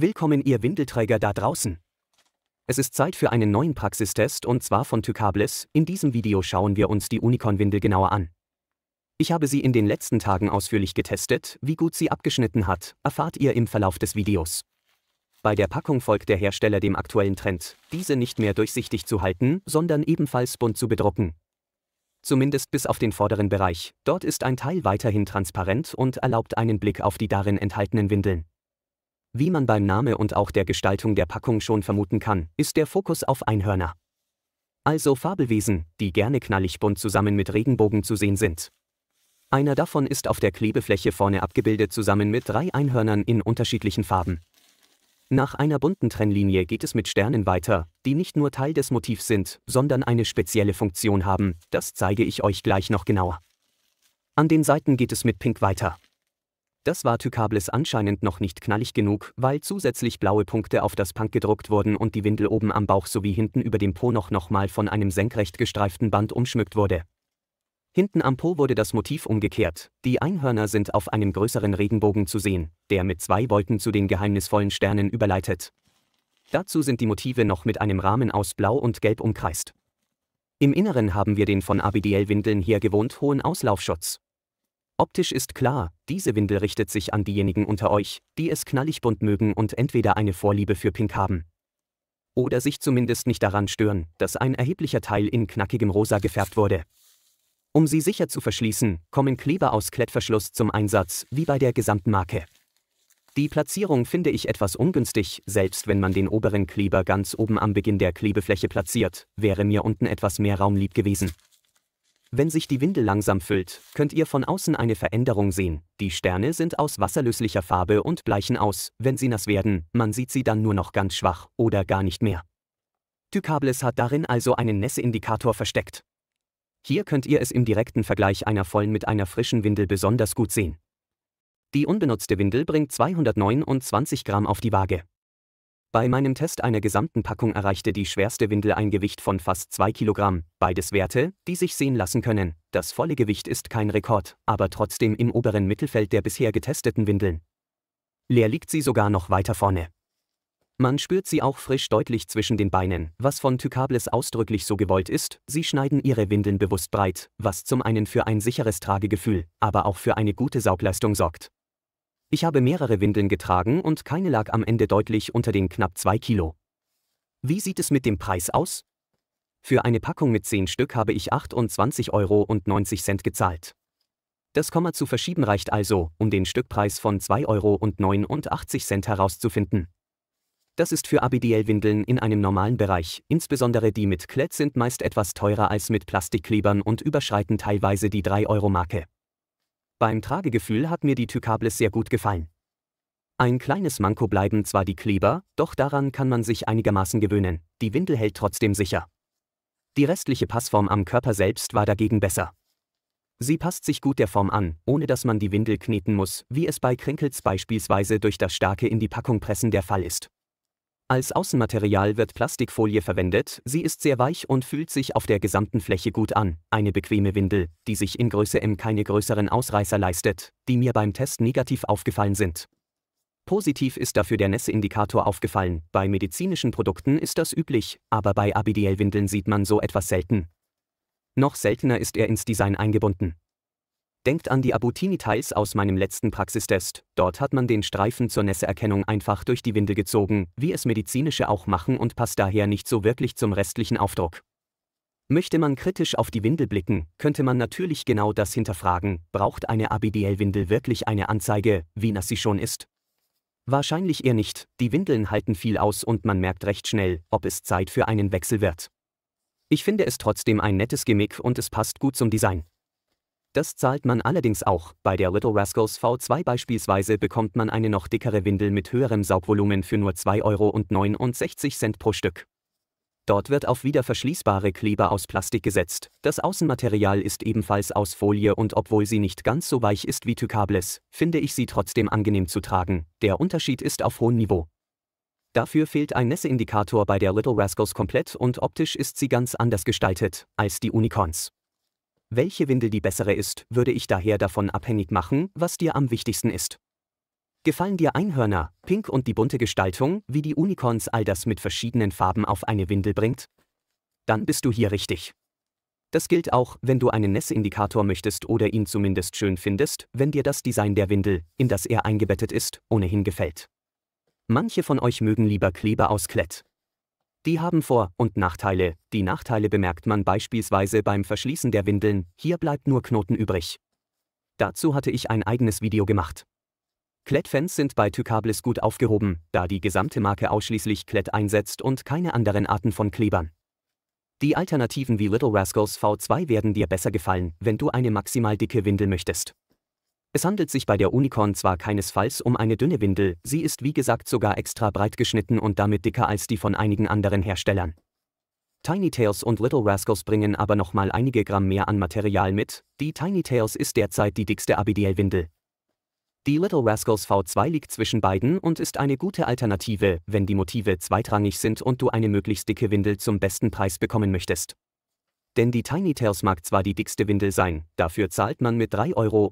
Willkommen ihr Windelträger da draußen. Es ist Zeit für einen neuen Praxistest und zwar von Tycables. In diesem Video schauen wir uns die Unicorn-Windel genauer an. Ich habe sie in den letzten Tagen ausführlich getestet, wie gut sie abgeschnitten hat, erfahrt ihr im Verlauf des Videos. Bei der Packung folgt der Hersteller dem aktuellen Trend, diese nicht mehr durchsichtig zu halten, sondern ebenfalls bunt zu bedrucken. Zumindest bis auf den vorderen Bereich, dort ist ein Teil weiterhin transparent und erlaubt einen Blick auf die darin enthaltenen Windeln. Wie man beim Name und auch der Gestaltung der Packung schon vermuten kann, ist der Fokus auf Einhörner. Also Fabelwesen, die gerne knallig bunt zusammen mit Regenbogen zu sehen sind. Einer davon ist auf der Klebefläche vorne abgebildet zusammen mit drei Einhörnern in unterschiedlichen Farben. Nach einer bunten Trennlinie geht es mit Sternen weiter, die nicht nur Teil des Motivs sind, sondern eine spezielle Funktion haben, das zeige ich euch gleich noch genauer. An den Seiten geht es mit Pink weiter. Das war Tykables anscheinend noch nicht knallig genug, weil zusätzlich blaue Punkte auf das Punk gedruckt wurden und die Windel oben am Bauch sowie hinten über dem Po noch nochmal von einem senkrecht gestreiften Band umschmückt wurde. Hinten am Po wurde das Motiv umgekehrt. Die Einhörner sind auf einem größeren Regenbogen zu sehen, der mit zwei Wolken zu den geheimnisvollen Sternen überleitet. Dazu sind die Motive noch mit einem Rahmen aus Blau und Gelb umkreist. Im Inneren haben wir den von ABDL-Windeln her gewohnt hohen Auslaufschutz. Optisch ist klar, diese Windel richtet sich an diejenigen unter euch, die es knallig bunt mögen und entweder eine Vorliebe für Pink haben. Oder sich zumindest nicht daran stören, dass ein erheblicher Teil in knackigem Rosa gefärbt wurde. Um sie sicher zu verschließen, kommen Kleber aus Klettverschluss zum Einsatz, wie bei der gesamten Marke. Die Platzierung finde ich etwas ungünstig, selbst wenn man den oberen Kleber ganz oben am Beginn der Klebefläche platziert, wäre mir unten etwas mehr Raum lieb gewesen. Wenn sich die Windel langsam füllt, könnt ihr von außen eine Veränderung sehen. Die Sterne sind aus wasserlöslicher Farbe und bleichen aus, wenn sie nass werden, man sieht sie dann nur noch ganz schwach oder gar nicht mehr. Tykables hat darin also einen Nässeindikator versteckt. Hier könnt ihr es im direkten Vergleich einer vollen mit einer frischen Windel besonders gut sehen. Die unbenutzte Windel bringt 229 Gramm auf die Waage. Bei meinem Test einer gesamten Packung erreichte die schwerste Windel ein Gewicht von fast 2 Kilogramm, beides Werte, die sich sehen lassen können. Das volle Gewicht ist kein Rekord, aber trotzdem im oberen Mittelfeld der bisher getesteten Windeln. Leer liegt sie sogar noch weiter vorne. Man spürt sie auch frisch deutlich zwischen den Beinen, was von Tykables ausdrücklich so gewollt ist, sie schneiden ihre Windeln bewusst breit, was zum einen für ein sicheres Tragegefühl, aber auch für eine gute Saugleistung sorgt. Ich habe mehrere Windeln getragen und keine lag am Ende deutlich unter den knapp 2 Kilo. Wie sieht es mit dem Preis aus? Für eine Packung mit 10 Stück habe ich 28,90 Euro gezahlt. Das Komma zu verschieben reicht also, um den Stückpreis von 2,89 Euro herauszufinden. Das ist für abidiel windeln in einem normalen Bereich, insbesondere die mit Klett sind meist etwas teurer als mit Plastikklebern und überschreiten teilweise die 3-Euro-Marke. Beim Tragegefühl hat mir die Tykables sehr gut gefallen. Ein kleines Manko bleiben zwar die Kleber, doch daran kann man sich einigermaßen gewöhnen, die Windel hält trotzdem sicher. Die restliche Passform am Körper selbst war dagegen besser. Sie passt sich gut der Form an, ohne dass man die Windel kneten muss, wie es bei Krinkels beispielsweise durch das starke in die Packung pressen der Fall ist. Als Außenmaterial wird Plastikfolie verwendet, sie ist sehr weich und fühlt sich auf der gesamten Fläche gut an. Eine bequeme Windel, die sich in Größe M keine größeren Ausreißer leistet, die mir beim Test negativ aufgefallen sind. Positiv ist dafür der Nässeindikator aufgefallen. Bei medizinischen Produkten ist das üblich, aber bei abidiel windeln sieht man so etwas selten. Noch seltener ist er ins Design eingebunden. Denkt an die Abutini-Teils aus meinem letzten Praxistest, dort hat man den Streifen zur Nässeerkennung einfach durch die Windel gezogen, wie es medizinische auch machen und passt daher nicht so wirklich zum restlichen Aufdruck. Möchte man kritisch auf die Windel blicken, könnte man natürlich genau das hinterfragen, braucht eine ABDL-Windel wirklich eine Anzeige, wie nass sie schon ist? Wahrscheinlich eher nicht, die Windeln halten viel aus und man merkt recht schnell, ob es Zeit für einen Wechsel wird. Ich finde es trotzdem ein nettes Gimmick und es passt gut zum Design. Das zahlt man allerdings auch. Bei der Little Rascals V2 beispielsweise bekommt man eine noch dickere Windel mit höherem Saugvolumen für nur 2,69 Euro pro Stück. Dort wird auf wieder verschließbare Kleber aus Plastik gesetzt. Das Außenmaterial ist ebenfalls aus Folie und obwohl sie nicht ganz so weich ist wie Tycables, finde ich sie trotzdem angenehm zu tragen. Der Unterschied ist auf hohem Niveau. Dafür fehlt ein Nässeindikator bei der Little Rascals komplett und optisch ist sie ganz anders gestaltet als die Unicorns. Welche Windel die bessere ist, würde ich daher davon abhängig machen, was dir am wichtigsten ist. Gefallen dir Einhörner, Pink und die bunte Gestaltung, wie die Unicorns all das mit verschiedenen Farben auf eine Windel bringt? Dann bist du hier richtig. Das gilt auch, wenn du einen Nessindikator möchtest oder ihn zumindest schön findest, wenn dir das Design der Windel, in das er eingebettet ist, ohnehin gefällt. Manche von euch mögen lieber Kleber aus Klett, die haben Vor- und Nachteile. Die Nachteile bemerkt man beispielsweise beim Verschließen der Windeln, hier bleibt nur Knoten übrig. Dazu hatte ich ein eigenes Video gemacht. Klettfans sind bei Tykables gut aufgehoben, da die gesamte Marke ausschließlich Klett einsetzt und keine anderen Arten von Klebern. Die Alternativen wie Little Rascals V2 werden dir besser gefallen, wenn du eine maximal dicke Windel möchtest. Es handelt sich bei der Unicorn zwar keinesfalls um eine dünne Windel, sie ist wie gesagt sogar extra breit geschnitten und damit dicker als die von einigen anderen Herstellern. Tiny Tails und Little Rascals bringen aber nochmal einige Gramm mehr an Material mit, die Tiny Tails ist derzeit die dickste Abidiel-Windel. Die Little Rascals V2 liegt zwischen beiden und ist eine gute Alternative, wenn die Motive zweitrangig sind und du eine möglichst dicke Windel zum besten Preis bekommen möchtest denn die Tiny Tales mag zwar die dickste Windel sein, dafür zahlt man mit 3,70 Euro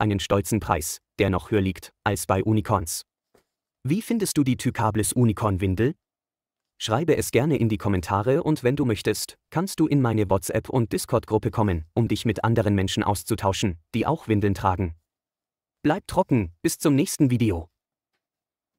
einen stolzen Preis, der noch höher liegt als bei Unicorns. Wie findest du die Tykables Unicorn-Windel? Schreibe es gerne in die Kommentare und wenn du möchtest, kannst du in meine WhatsApp- und Discord-Gruppe kommen, um dich mit anderen Menschen auszutauschen, die auch Windeln tragen. Bleib trocken, bis zum nächsten Video.